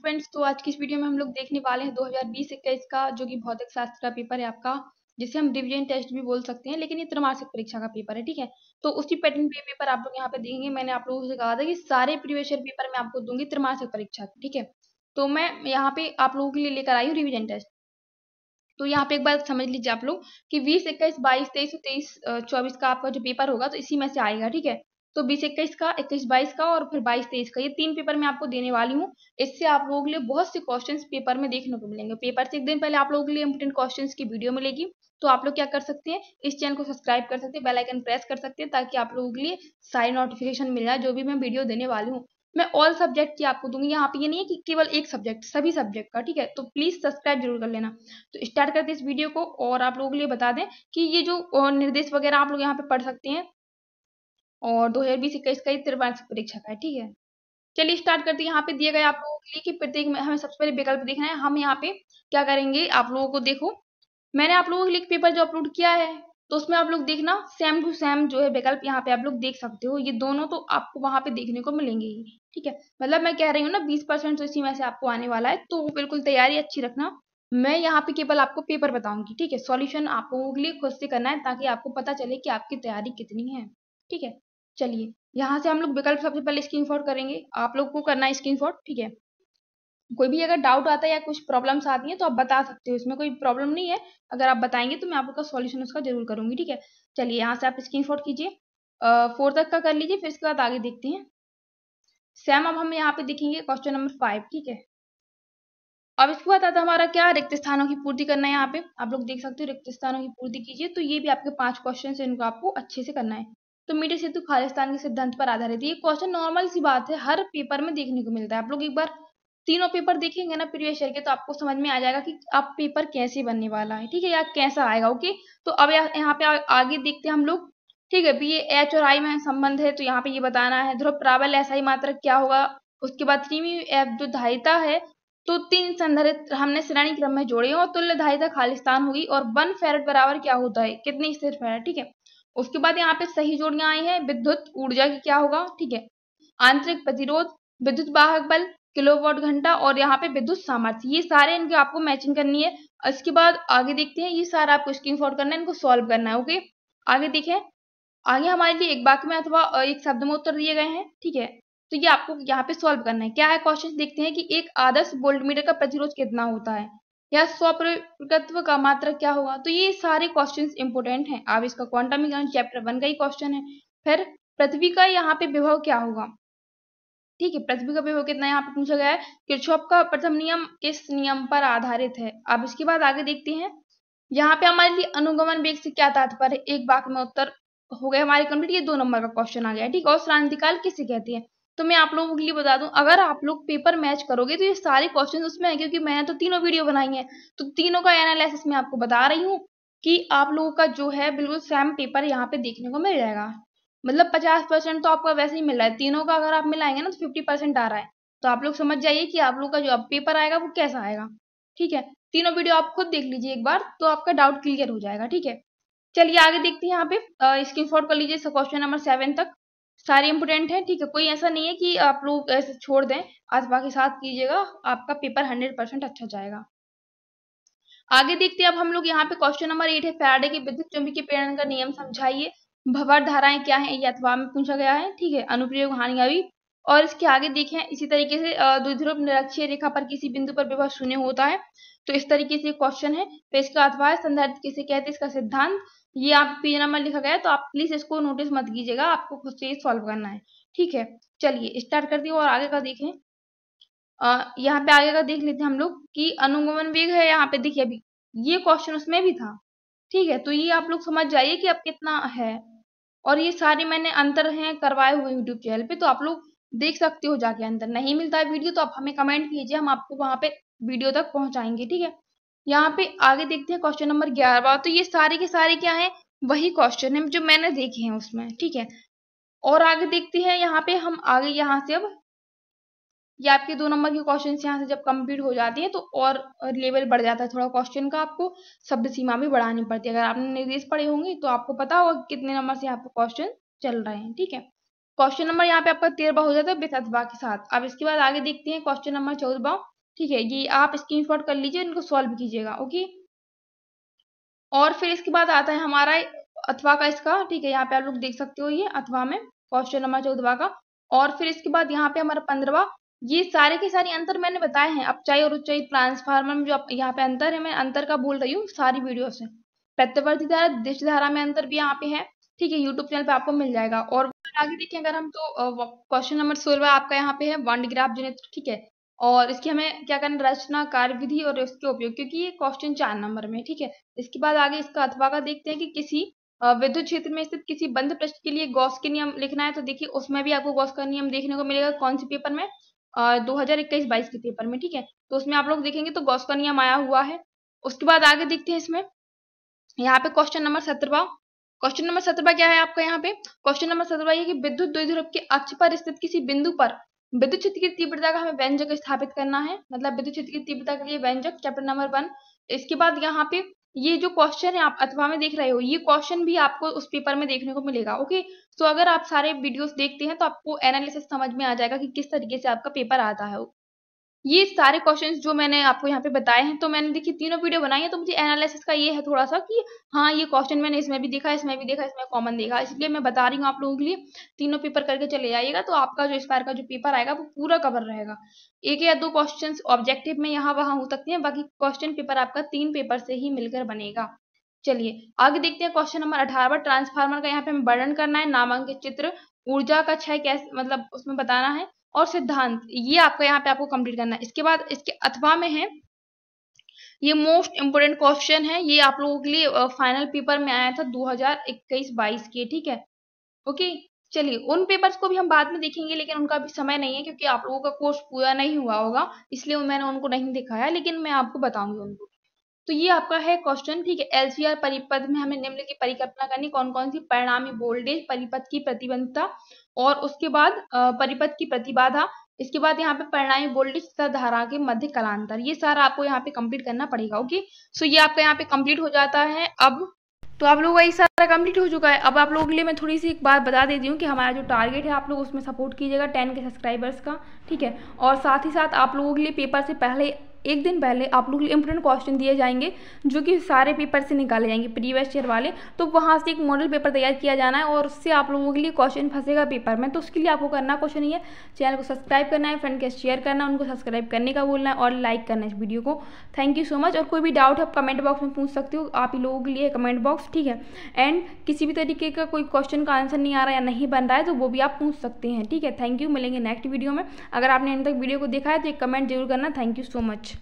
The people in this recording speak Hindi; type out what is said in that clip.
फ्रेंड्स तो आज की इस वीडियो में हम लोग देखने वाले हैं 2020 बीस का जो कि भौतिक शास्त्र का पेपर है आपका जिसे हम रिविजन टेस्ट भी बोल सकते हैं लेकिन ये त्रमासिक परीक्षा का पेपर है ठीक है तो उसी पैटर्न पे पेपर आप लोग यहाँ पे देखेंगे मैंने आप लोगों से कहा था कि सारे प्रिवेशन पेपर मैं आपको दूंगी त्रमासिक परीक्षा ठीक है तो मैं यहाँ पे आप लोगों के लिए लेकर आई हूँ रिविजन टेस्ट तो यहाँ पे एक बार समझ लीजिए आप लोग कि बीस इक्कीस बाईस तेईस तेईस चौबीस का आपका जो पेपर होगा तो इसी में से आएगा ठीक है तो बीस इक्कीस का इक्कीस बाईस का और फिर बाईस तेईस का ये तीन पेपर मैं आपको देने वाली हूँ इससे आप लोगों के लिए बहुत से क्वेश्चंस पेपर में देखने को मिलेंगे पेपर से एक दिन पहले आप लोगों के लिए इंपोर्टेंट क्वेश्चंस की वीडियो मिलेगी तो आप लोग क्या कर सकते हैं इस चैनल को सब्सक्राइब कर सकते हैं बेलाइकन प्रेस कर सकते हैं ताकि आप लोगों के लिए सारी नोटिफिकेशन मिल जाए जो भी मैं वीडियो देने वाली हूँ मैं ऑल सब्जेक्ट की आपको दूंगी यहाँ पे ये नहीं है कि केवल एक सब्जेक्ट सभी सब्जेक्ट का ठीक है तो प्लीज सब्सक्राइब जरूर कर लेना तो स्टार्ट करते हैं इस वीडियो को और आप लोगों के लिए बता दें कि ये जो निर्देश वगैरह आप लोग यहाँ पे पढ़ सकते हैं और दो हजार बीस इक्कीस का ही त्रिवार्षिक परीक्षा का है ठीक है चलिए स्टार्ट करते हैं यहाँ पे दिए गए आप लोगों के लिए कि प्रत्येक में हमें सबसे पहले विकल्प देखना है हम यहाँ पे क्या करेंगे आप लोगों को देखो मैंने आप लोगों के लिए पेपर जो अपलोड किया है तो उसमें आप लोग देखना सेम टू सेम जो है विकल्प यहाँ पे आप लोग देख सकते हो ये दोनों तो आपको वहां पे देखने को मिलेंगे ही ठीक है मतलब मैं कह रही हूँ ना बीस परसेंट तो इसी में से आपको आने वाला है तो बिल्कुल तैयारी अच्छी रखना मैं यहाँ पे केवल आपको पेपर बताऊंगी ठीक है सॉल्यूशन आपको के लिए खुद से करना है ताकि आपको पता चले कि आपकी तैयारी कितनी है ठीक है चलिए यहाँ से हम लोग विकल्प सबसे पहले स्क्रीन करेंगे आप लोग को करना है स्क्रीन ठीक है कोई भी अगर डाउट आता है या कुछ प्रॉब्लम्स आती हैं तो आप बता सकते हो इसमें कोई प्रॉब्लम नहीं है अगर आप बताएंगे तो मैं आपका सॉल्यूशन उसका जरूर करूंगी ठीक है चलिए यहाँ से आप स्क्रीन कीजिए फोर तक का कर लीजिए फिर इसके बाद आगे देखते हैं सेम अब हम यहाँ पे देखेंगे क्वेश्चन नंबर फाइव ठीक है अब इसके बाद आता हमारा क्या रिक्त स्थानों की पूर्ति करना है यहाँ पे आप लोग देख सकते हो रिक्त स्थानों की पूर्ति कीजिए तो ये भी आपके पांच क्वेश्चन है इनको आपको अच्छे से करना है तो मीठे सेतु खालिस्तान के सिद्धांत पर आधारित ये क्वेश्चन नॉर्मल सी बात है हर पेपर में देखने को मिलता है आप लोग एक बार तीनों पेपर देखेंगे ना प्रीवियस ईयर के तो आपको समझ में आ जाएगा कि अब पेपर कैसे बनने वाला है ठीक है या कैसा आएगा ओके तो अब यहाँ पे आगे देखते हैं हम लोग ठीक है बी एच और आई में संबंध है तो यहाँ पे ये बताना है ध्रुव प्रावल ऐसा ही मात्र क्या होगा उसके बाद थ्रीमी एफ जो धारिता है तो तीन संधारित हमने श्रेणी क्रम में जोड़े और तुल्य तो धारिता खालिस्तान होगी और वन फेरट बराबर क्या होता है कितनी स्थिर फेरट ठीक है उसके बाद यहाँ पे सही जोड़ियां आई हैं विद्युत ऊर्जा की क्या होगा ठीक है आंतरिक प्रतिरोध विद्युत वाहक बल किलोवाट घंटा और यहाँ पे विद्युत सामर्थ्य ये सारे इनके आपको मैचिंग करनी है इसके बाद आगे देखते हैं ये सारा आपको स्क्रीन शॉट करना है इनको सॉल्व करना है ओके आगे देखें आगे हमारे लिए एक वाक्य में अथवा एक शब्द में उत्तर दिए गए हैं ठीक है तो ये आपको यहाँ पे सॉल्व करना है क्या है क्वेश्चन देखते हैं कि एक आदर्श वोल्टमीटर का प्रतिरोध कितना होता है या स्वप्रकत्व का मात्रक क्या होगा तो ये सारे क्वेश्चन इंपोर्टेंट हैं आप इसका क्वांटम चैप्टर वन का ही क्वेश्चन है फिर पृथ्वी का यहाँ पे विभव क्या होगा ठीक है पृथ्वी का विभव कितना यहाँ पे पूछा गया है किरछोप का प्रथम नियम किस नियम पर आधारित है अब इसके बाद आगे देखते हैं यहाँ पे हमारे लिए अनुगमन वेग से क्या तात्पर्य एक वाक्य में उत्तर हो गया हमारे कंप्लीट ये दो नंबर का क्वेश्चन आ गया ठीक है और क्रांतिकाल किसे कहते हैं तो मैं आप लोगों के लिए बता दूं अगर आप लोग पेपर मैच करोगे तो ये सारे क्वेश्चन उसमें हैं क्योंकि मैंने तो तीनों वीडियो बनाई हैं तो तीनों का एनालिसिस मैं आपको बता रही हूँ कि आप लोगों का जो है बिल्कुल सेम पेपर यहाँ पे देखने को मिल जाएगा मतलब पचास परसेंट तो आपका वैसे ही मिल रहा है तीनों का अगर आप मिलाएंगे ना तो फिफ्टी परसेंट आ रहा है तो आप लोग समझ जाइए कि आप लोग का जो पेपर आएगा वो कैसा आएगा ठीक है तीनों वीडियो आप खुद देख लीजिए एक बार तो आपका डाउट क्लियर हो जाएगा ठीक है चलिए आगे देखते हैं यहाँ पे स्क्रीन शॉट कर लीजिए क्वेश्चन नंबर सेवन तक सारे इंपोर्टेंट हैं ठीक है कोई ऐसा नहीं है कि आप लोग ऐसे छोड़ दें आज के साथ कीजिएगा आपका पेपर हंड्रेड परसेंट अच्छा जाएगा आगे देखते हैं अब हम लोग यहाँ पे क्वेश्चन नंबर एट है फैराडे के विद्युत चुंबकीय प्रेरण का नियम समझाइए भवर धाराएं क्या है ये अथवा में पूछा गया है ठीक है अनुप्रयोग हानिया भी और इसके आगे देखें इसी तरीके से द्विध्रुव निरक्षीय रेखा पर किसी बिंदु पर विभव शून्य होता है तो इस तरीके से क्वेश्चन है तो इसका अथवा संदर्भ किसे कहते हैं इसका सिद्धांत ये आप पी नंबर लिखा गया है तो आप प्लीज इसको नोटिस मत कीजिएगा आपको खुद से सॉल्व करना है ठीक है चलिए स्टार्ट करती दिए और आगे का देखें यहाँ पे आगे का देख लेते हैं हम लोग कि अनुगमन वेग है यहाँ पे देखिए अभी ये क्वेश्चन उसमें भी था ठीक है तो ये आप लोग समझ जाइए कि अब कितना है और ये सारे मैंने अंतर हैं करवाए हुए यूट्यूब चैनल पे तो आप लोग देख सकते हो जाके अंदर नहीं मिलता है वीडियो तो आप हमें कमेंट कीजिए हम आपको वहां पे वीडियो तक पहुंचाएंगे ठीक है यहाँ पे आगे देखते हैं क्वेश्चन नंबर ग्यारह तो ये सारे के सारे क्या है वही क्वेश्चन है जो मैंने देखे हैं उसमें ठीक है और आगे देखते हैं यहाँ पे हम आगे यहाँ से अब ये आपके दो नंबर के क्वेश्चन यहाँ से जब कम्प्लीट हो जाती है तो और लेवल बढ़ जाता है थोड़ा क्वेश्चन का आपको शब्द सीमा भी बढ़ानी पड़ती है अगर आपने निर्देश पढ़े होंगे तो आपको पता होगा कितने नंबर से आपको क्वेश्चन चल रहे हैं ठीक है क्वेश्चन नंबर यहाँ पे आपका तेरह हो जाता है बेतबा के साथ अब इसके बाद आगे देखते हैं क्वेश्चन नंबर चौदह ठीक है ये आप स्क्रीन कर लीजिए इनको सॉल्व कीजिएगा ओके और फिर इसके बाद आता है हमारा अथवा का इसका ठीक है यहाँ पे आप लोग देख सकते हो ये अथवा में क्वेश्चन नंबर चौदवा का और फिर इसके बाद यहाँ पे हमारा पंद्रवा ये सारे के सारे अंतर मैंने बताए हैं अपचाई और उच्चाई ट्रांसफार्मर में जो यहाँ पे अंतर है मैं अंतर का बोल रही हूँ सारी वीडियो से प्रत्यवर्ती धारा दिश धारा में अंतर भी यहाँ पे है ठीक है यूट्यूब चैनल पे आपको मिल जाएगा और आगे तो देखिए अगर हम तो क्वेश्चन नंबर सोलह आपका यहाँ पे है वनग्राफ ग्राफ जनित्र ठीक है और इसकी हमें क्या करना रचना कार्य विधि और उसके उपयोग क्योंकि ये क्वेश्चन चार नंबर में ठीक है इसके बाद आगे इसका अथवा का देखते हैं कि किसी विद्युत क्षेत्र में स्थित किसी बंद प्रश्न के लिए गॉस के नियम लिखना है तो देखिए उसमें भी आपको गॉस का नियम देखने को मिलेगा कौन से पेपर में दो हजार इक्कीस बाईस के पेपर में ठीक है तो उसमें आप लोग देखेंगे तो गॉस का नियम आया हुआ है उसके बाद आगे देखते हैं इसमें यहाँ पे क्वेश्चन नंबर सत्रवा क्वेश्चन नंबर सत्रह क्या है आपका यहाँ पे क्वेश्चन नंबर सत्रह ये कि विद्युत द्विध्रुव के अक्ष पर स्थित किसी बिंदु पर विद्युत क्षेत्र की तीव्रता का हमें व्यंजक स्थापित करना है मतलब विद्युत क्षेत्र की तीव्रता के लिए व्यंजक चैप्टर नंबर वन इसके बाद यहाँ पे ये जो क्वेश्चन है आप अथवा में देख रहे हो ये क्वेश्चन भी आपको उस पेपर में देखने को मिलेगा ओके सो अगर आप सारे वीडियोस देखते हैं तो आपको एनालिसिस समझ में आ जाएगा कि किस तरीके से आपका पेपर आता है ये सारे क्वेश्चन जो मैंने आपको यहाँ पे बताए हैं तो मैंने देखिए तीनों वीडियो बनाई है तो मुझे एनालिसिस का ये है थोड़ा सा कि हाँ ये क्वेश्चन मैंने इसमें भी देखा इसमें भी देखा इसमें कॉमन देखा इसलिए मैं बता रही हूँ आप लोगों के लिए तीनों पेपर करके चले जाइएगा तो आपका जो इस बार का जो पेपर आएगा वो पूरा कवर रहेगा एक या दो क्वेश्चन ऑब्जेक्टिव में यहाँ वहाँ हो सकते हैं बाकी क्वेश्चन पेपर आपका तीन पेपर से ही मिलकर बनेगा चलिए आगे देखते हैं क्वेश्चन नंबर अठारह ट्रांसफार्मर का यहाँ पे हमें वर्णन करना है नामांकित चित्र ऊर्जा का छह कैसे मतलब उसमें बताना है और सिद्धांत ये आपका यहाँ पे आपको कंप्लीट करना है इसके बाद इसके अथवा में है ये मोस्ट इम्पोर्टेंट क्वेश्चन है ये आप लोगों के लिए फाइनल पेपर में आया था 2021-22 के ठीक है ओके चलिए उन पेपर्स को भी हम बाद में देखेंगे लेकिन उनका अभी समय नहीं है क्योंकि आप लोगों का कोर्स पूरा नहीं हुआ होगा इसलिए मैंने उनको नहीं दिखाया लेकिन मैं आपको बताऊंगी उनको तो ये आपका है क्वेश्चन ठीक है एलसीआर परिपथ में हमें निम्न की परिकल्पना करनी कौन कौन सी परिणामी वोल्टेज परिपथ की प्रतिबंधता और उसके बाद परिपथ की प्रतिबाधा इसके बाद यहाँ पे परिणामी वोल्टेज तथा धारा के मध्य कलांतर ये सारा आपको यहाँ पे कंप्लीट करना पड़ेगा ओके सो ये आपका यहाँ पे कंप्लीट हो जाता है अब तो आप लोग वही सारा कंप्लीट हो चुका है अब आप लोगों के लिए मैं थोड़ी सी एक बात बता देती हूँ कि हमारा जो टारगेट है आप लोग उसमें सपोर्ट कीजिएगा टेन के सब्सक्राइबर्स का ठीक है और साथ ही साथ आप लोगों के लिए पेपर से पहले एक दिन पहले आप लोग इंपोर्टेंट क्वेश्चन दिए जाएंगे जो कि सारे पेपर से निकाले जाएंगे प्रीवियस ईयर वाले तो वहाँ से एक मॉडल पेपर तैयार किया जाना है और उससे आप लोगों के लिए क्वेश्चन फंसेगा पेपर में तो उसके लिए आपको करना क्वेश्चन नहीं है चैनल को सब्सक्राइब करना है फ्रेंड के शेयर करना है उनको सब्सक्राइब करने का बोलना है और लाइक करना है इस वीडियो को थैंक यू सो मच और कोई भी डाउट आप कमेंट बॉक्स में पूछ सकते हो आप ही लोगों के लिए कमेंट बॉक्स ठीक है एंड किसी भी तरीके का कोई क्वेश्चन का आंसर नहीं आ रहा या नहीं बन रहा है तो वो भी आप पूछ सकते हैं ठीक है थैंक यू मिलेंगे नेक्स्ट वीडियो में अगर आपने अभी तक वीडियो को देखा है तो एक कमेंट जरूर करना थैंक यू सो मच